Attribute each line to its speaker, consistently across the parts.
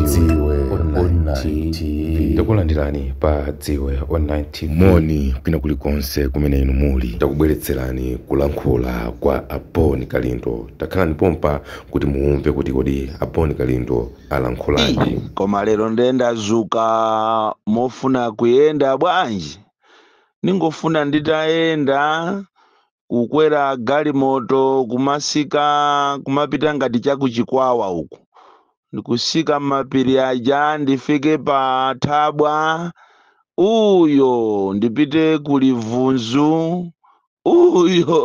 Speaker 1: dziwe online tv takulandirani pa dziwe online tv moni kwina kulikonse kumene inu muli takubweretserani kulankhula kwa aponi kalindo takhalani pompa kuti muumve kuti kodi aponi kalindo alankhulani koma lero
Speaker 2: ndendazuka
Speaker 1: mofuna
Speaker 2: kuyenda bwanji ningofuna nditayenda kukwera galimoto kumasika kumapita ngati chaku chikwawa uku ndikusika mapiri aja ndifike pa thabwa uyo ndipite kulivunzu uyo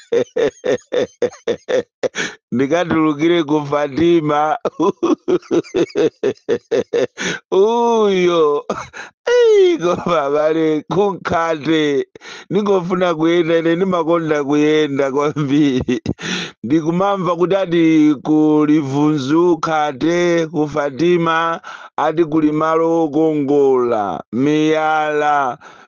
Speaker 2: ndikatulukire ku fatima uyo Ngoba bale kukhade ningofuna kuyenda ine ndimakonda kuyenda kwambiri ndikumamva kuti ati kulivunzu khade ku Fatima adi kuli malo okongola miyala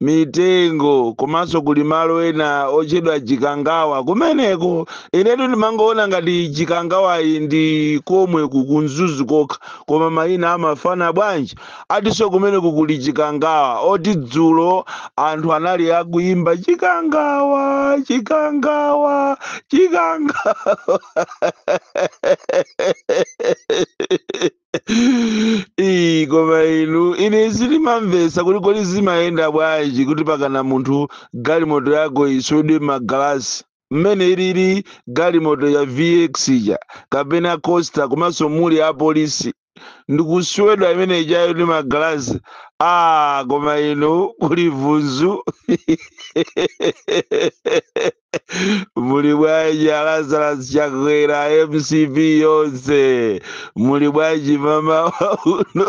Speaker 2: mitengo komanso kuli malo ena ochedwa jikangawa kumeneko inetu ndimangoona ngati chikangawayi ndi komwe kukunzuzu kokha koma mayina amafana bwanji atinso kumeneku kuli jikangawa oti dzulo anthu anali akuyimba jikangawa jikangawa jikangawa iko vainu ine isiri mamvesa kuti kodi zimaenda bwaizhi kuti pakana muntu galimoto yako isode magalasi mmene iriri galimoto ya vx ja kapena costa kumaso muli apolisi ndikusiwe dwamene jayoni magalazi a ah, koma inu kuli vunzu muli bwanji alazaras chakwera mcp yonse muli bwanji mama wauno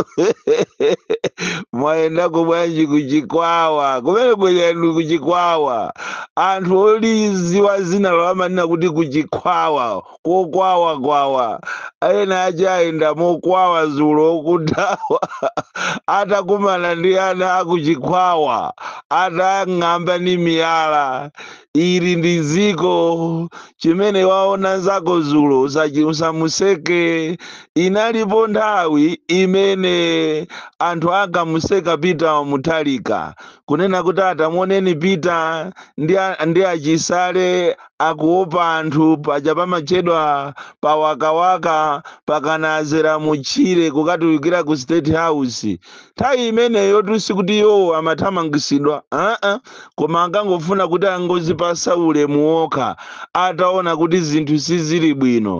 Speaker 2: mwayendako bwanji kuchikwawa kumene kwenyanu kuchikwawa anthu oliziwa zina lawamanena kuti kuchikwawa kokwawa kwawa ena achayenda mokwawa zu ulokuddawa atakumana ndi ana akuchikwawa atangʼamba ni miyala ili ndi ziko chimene waona zako zulo usamuseke inalipo nthawi imene anthu akamuseka pita wamutalika kunena kuti atamuoneni pita ndi achisale akuopa anthu paja pamachedwa pa wakawaka pakanazera mu kukatulukira ku state house nthawi imeneyo tunsi kuti iwowo amathamangisidwa aa koma akangofuna kuti angozipasa ulemu wokha ataona kuti zinthu sizili bwino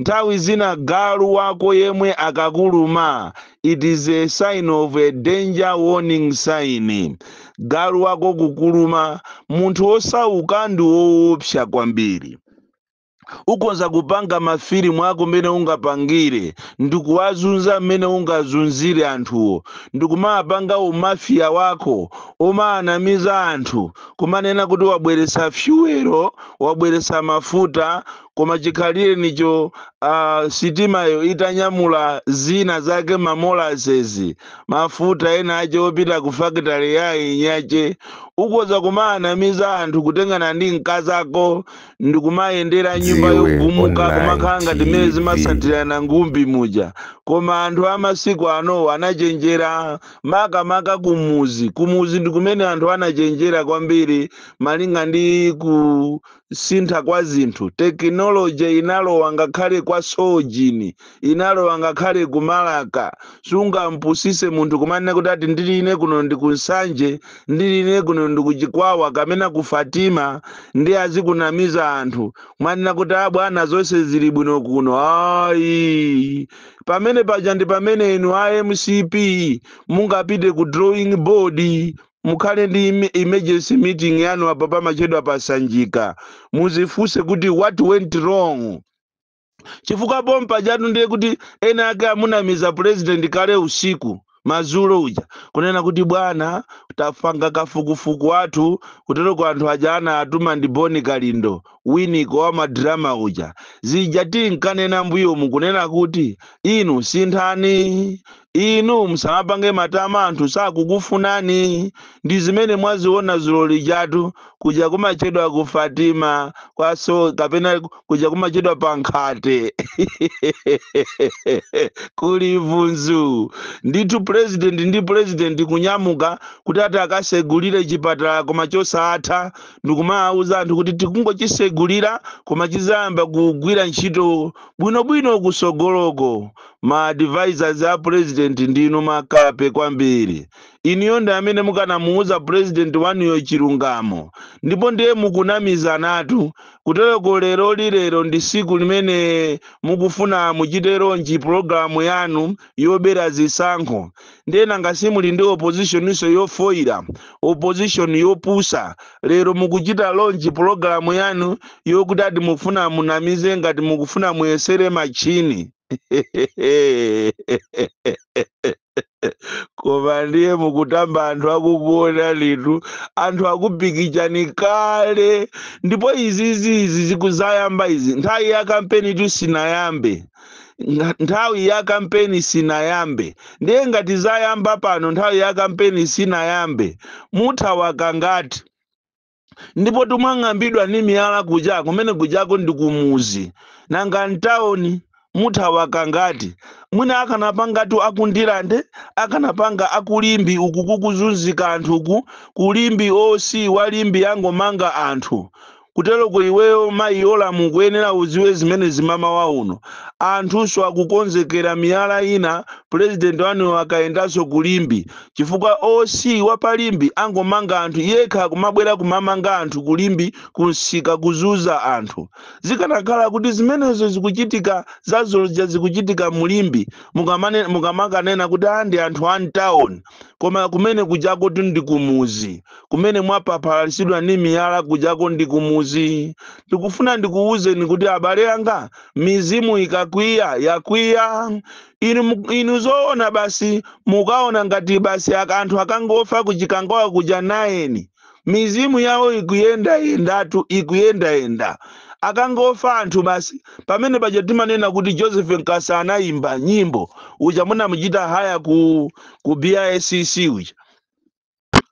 Speaker 2: nthawi zina galu wako yemwe akakuluma it is a sign of a danger warning sign galwa goguguluma munthu osauka ndi woopsa kwambiri ukonza kupanga mafilimu ako mmene ungapangire ndikuwazunza mmene ungazunzire anthuwo ndikumaapanga umafiya wako omaanamiza anthu kumanena kuti wabweresa fyuwero wabweresa mafuta koma chikhalire cho uh, sitimayo itanyamula zina zake mamolasesi mafuta ena ace opita ku fakitari yayi nyace ukoza kumaanamiza anthu kutengana ndi mkazako ndikumayendera nyumba yogumuka kumakhala ngati mmene zimasatirana ngumbi muja koma anthu amasiku ano anachenjera makamaka kumuzi kumuzi ndikumene anthu anachenjera kwambiri malinga ndi ku sintha kwa zinthu tekinoloji inalowa ngakhale kwa sojini inalowa ngakhale kumalaka sungampusise munthu kumanena kuti ati ndili ine kuno ndi kunsanje ndili ine kuno ndikuchikwawa kuchikwawa kamena ku fatima ndi azikunamiza anthu mwanena kuti abwana zonse zili bwino kuno ayi pamene paja ndi pamene inu amcp mungapite ku drawing board ndi emergency meeting yanu apapa pamachedwa pasanjika muzifuse kuti what went wrong chifukwa bompa chatu ndiye kuti ena ake amunamiza president kale usiku mazulo uja kunena kuti bwana tafanga kafukufuku athu kutero anthu ajana atuma ndi boni kalindo winiko wa madrama uja zija tinkanena mbuyomu kunena kuti inu sinthani inu musawapange matama anthu sakukufunani ndi zimene mwaziona zuloli chatu kuja kumachedwa ku fatima kwaso kapena kuja kumachedwa pa nkhate kuli vunzu ndithu purezidenti ndi purezidenti kunyamuka kuti ati akasegulire chipatala koma chosatha ndikumawuza anthu kuti tikungochisegulira koma chizayamba kugwira ntchito bwinobwino kusogoloko maadvisors a purezidenti ndino makape kwambiri iniyo ndi amene mukanamuwuza purezidenti wanuyo chilungamo ndipo ndiye mukunamiza anatu kutereko lero lilero ndi siku limene mukufuna muchite lonji pulogalamu yanu yobera zisankho ndiye nanga simuli ndi opozisyoninso yofoyira opozishoni yopusa lero mukuchita lonji pulogalamu yanu yokuti ati mukufuna munamize ngati mukufuna muyesere machini koma ndiye mukutamba anthu akukuona litu anthu akupikichani kale ndipo izizizi izi zikuzayamba izi nthawi ya kampeni tu sinayambe nthawi ya kampeni sinayambe ndiye ngati zayamba pano nthawi ya kampeni sinayambe mutha wakangati ndipo tumwang'ambidwa ni miyala kujako kumene kujako ndi kumuzi nanga mtawoni muthawaka ngati mwina akhanapa ngati akundira nde akulimbi uku kukuzunzika anthuku ku kulimbi osiwa limbi angomanga anthu kutero iweyo maiola mukuyenera uziwe zimene zimamawa uno anthunso akukonzekera miyala ina purezidenti wanuyo akayendanso ku limbi chifukwa oc wapalimbi angomanga anthu yekha kumabwera kumamanga anthu kulimbi limbi kuzuza anthu zikanakhala kuti zimenezo zikuchitika zazolja zikuchitika mulimbi mukamanena kuti andi anthu antawoni koma kumene kujako ndi kumuzi kumene mwapaphalasidwa ndi miyala kujako ndi kumuzi muzi ndikufuna ndikuuzeni kuti abale anga mizimu ikakwiya yakwiya inu, zoona basi mukaona ngati basi akanthu akangofa kuchikangawa kuja naeni mizimu yawo ikuyendayendatu ikuyendayenda akangofa anthu basi pamene paja timanena kuti joseph nkasa anayimba nyimbo uja munamuchita haya ku, ku bisc uja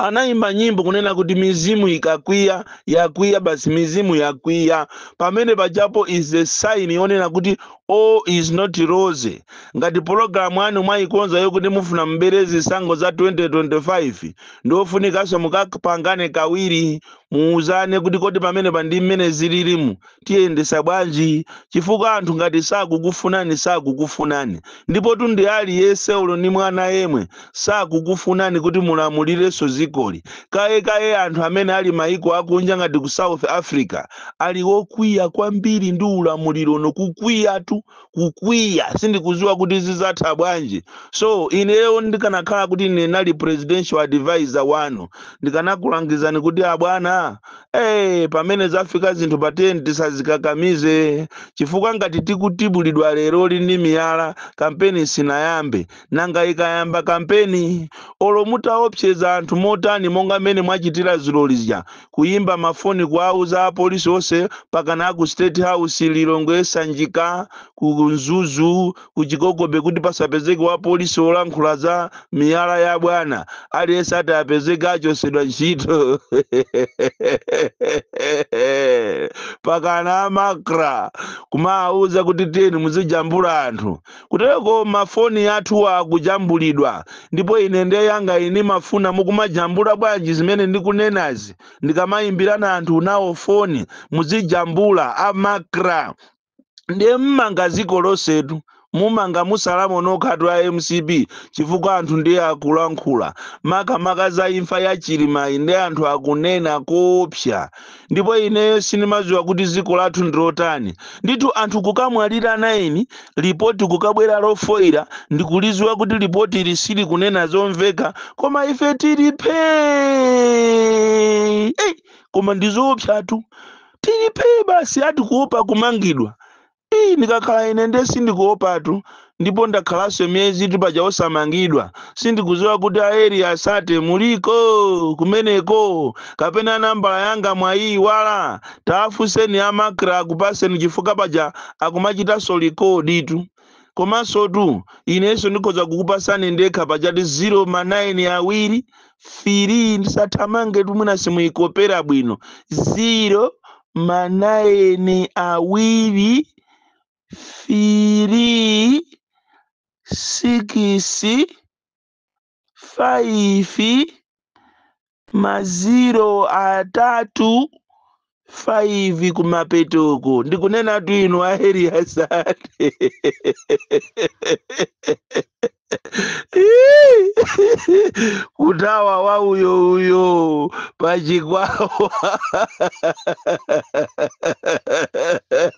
Speaker 2: anaimba nyimbo kunena kuti mizimu ikakwiya yakwiya basi mizimu yakwiya pamene pajapo is a sign yonena kuti all oh, is not rose ngati pologalamu anu mwayikonza yokuti mufuna mberezi sango za 2025 ndofunikanso mukapangane kawiri muwuzane kuti kodi pamene pandi mmene zililimu tiyendesa bwanji chifukwa anthu ngati sakukufunani sakukufunani ndipo tundi aliyese ulo ni mwana yemwe sakukufunani kuti mulamulirenso zikoli kayekaye anthu amene ali maiko akunja ngati ku south africa ali wokwiya kwambiri ndi ulamuliro nokukwiya tu kukwiya sindikuziwa kuti zizatha bwanji so ineyo ndikanakhala kuti ine nali presidential advisor wanu ndikanakulangizani kuti abwana Hey, pamene zafika zinthu patenti tisazikakamize chifukwa ngati tikutibulidwa lero lini miyala kampeni sinayambe nanga ikayamba kampeni olo mutaopseza anthu motani monga mmene mwachitira zilolizja kuyimba mafoni ku auza apolisi onse pakana aku state house lilongo esanjika ku nzuzu ku chikogobe kuti pasapezeke wapolisi olankhula za miyala ya bwana aliyense ati achosedwa ntchito pakana amakra kumawuza kuti teni muzijambula anthu kutereko mafoni athuwa akujambulidwa ndipo ine ndiye ini mafuna mukumajambula bwanji zimene ndikunenazi ndikamayimbirana anthu nawo foni muzijambula amakra ndiye mmanga ziko lonsetu mumanga musalamo nokhatula mcb chifukwa anthu ndiye akulankhula makamaka za imfa ya chilimayi ndi anthu akunena kopsa ndipo ineyo sinimaziwa kuti ziko lathu ndilotani ndithu anthu kukamwalirana eni lipoti kukabwera lofoyira ndikuliziwa kuti lipoti ili sili kunena zomveka koma ife tili phee koma ndi zopsatu tili phee basi atikuopa kumangidwa ndikakhala ine ndiye sindikuopatu ndipo ndakhalanso miyezi tupaja osamangidwa sindikuziwa kuti aeri asate muliko kumeneko kapena nambala yanga mwayi wala taafunseni amakra akupaseni chifukwa paja akumachitaso likoditu komanso tu ineso ndikhoza kukupasani ndekha pachati 0 ma 9 awiri 3 ndisathamange tumwina simuyikopera bwino 0 ma 9 awiri three, six, five, maziro atatu, five kumapetoko Ndikunena tu inu aheri ya sate. kutawa wa uyo uyo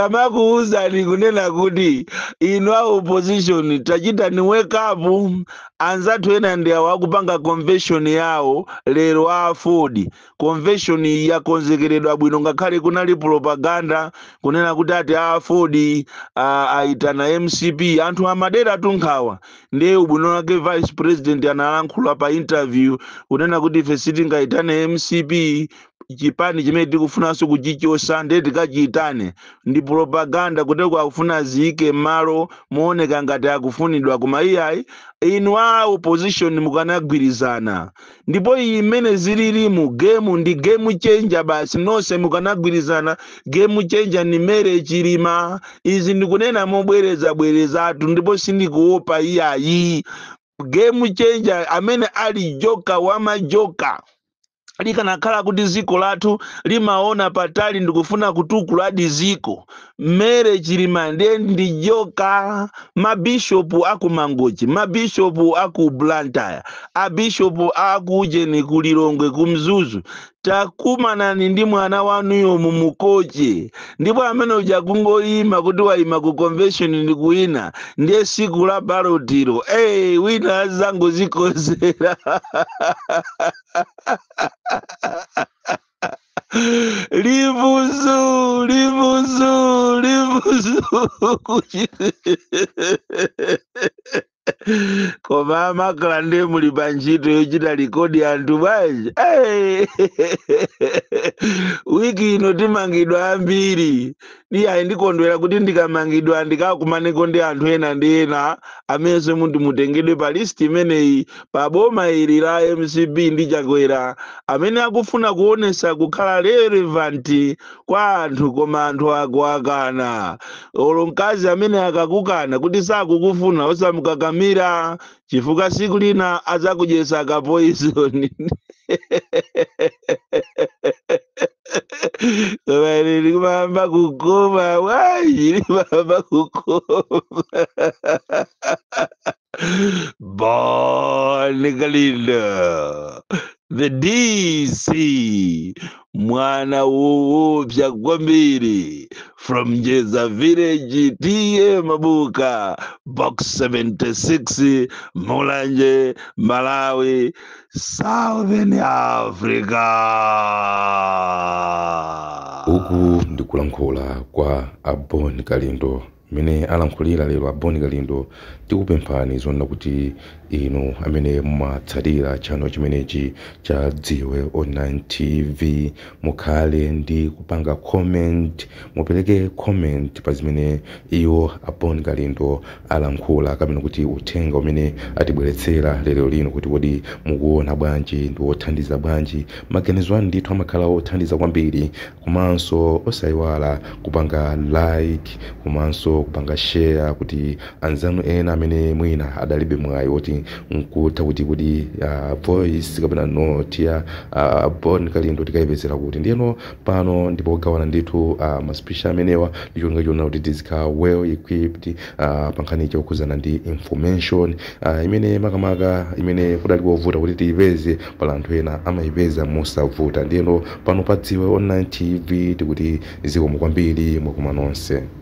Speaker 2: kama kuuza ni kunena kuti inu a opposition tachita ni wake up anzathu ena ndi akupanga convention yawo lero a aford convention yakonzekeredwa bwino ngakhale kunali propaganda kunena kuti ati ah, a aitana mcp anthu amadera tunkhawa ndiye ubwino wake vice president analankhula pa interview kunena kuti ife sitingaitane mcp chipani chimene tikufunanso kuchichosa ndiye tikachitane ndi propaganda kuti akufuna ziyike m'malo mooneka ngati akufunidwa koma iyayi inwa opposition mukanagwirizana ndipo iyi imene zililimu gemu ndi gemu chenja basi nonse mukanagwirizana gemu chenja ni mere chilima izi ndikunena mobwereza bwerezatu ndipo sindikuopa iyayi gemu chenja amene ali joka wamajoka likanakhala kuti ziko lathu limaona patali ndikufuna kutukula diziko mmere chilima ndiendi joka mabishopu aku mangochi mabishopu aku blantaya abishopu akujeni kulilongwe kumzuzu takumanani ndi mwana wanuyo mumukoche ndipo amene ujakungoyima kuti wayima ku convention ndi kuwina ndiye siku la balotiro ey ee, wina azangozikozera 你不输，你不输，你不输，我估计。koma amakhala ndiye muli pa ntchito yochita likodi anthu bwanji wiki ino timangidwa ambiri iyayi ndikondwera kuti ndikamangidwa ndikakumaneko ndi anthu ena ndi ena amense muti mutengedwe pa listi imeneyi pa boma ili la mcb ndi chakwera amene akufuna kuonesa kukhala relevant kwa anthu koma anthu akuakana olo amene akakukana kuti sakukufuna osamukakam mira chivuka siku lina adzakudyesa ka poison Kavani likumahamba kukoma wai likumahamba kukoma Bon, Nicolino the dc mwana woovya kwambiri from jeza village tiye mabuka box 76 mulanje malawi southern africa
Speaker 1: uku ndikulankhula kwa abon kalindo mmene alankhulira lero aboni kalindo tikupemphani zonena kuti inu amene mumatsatira chano chimenechi cha dziwe online tv mukhale ndi kupanga comment mupereke comment pa zimene iwo aboni kalindo alankhula kapena kuti uthenga umene atibweretsera lero lino kuti kodi mukuona bwanji ndi wothandiza bwanji maganizo anu ndithu amakhala othandiza kwambiri komanso osayiwala kupanga like komanso kupanga share kuti anzanu ena amene mwina adalibe mwayi woti nkuta kuti kuti uh, voice kapena note ya uh, bond kalindo tikayipezera kuti ndiyeno pano ndipo kugawana ndithu uh, maspisha amenewa ndicho tingachiona kuti tizikha well equipped uh, pa nkhani ndi information uh, imene makamaka imene kudali kovuta kuti tiipeze pala anthu ena amayipeza mosavuta ndiyeno pano padziwe online tv tikuti zikomo kwambiri mwakomano nonse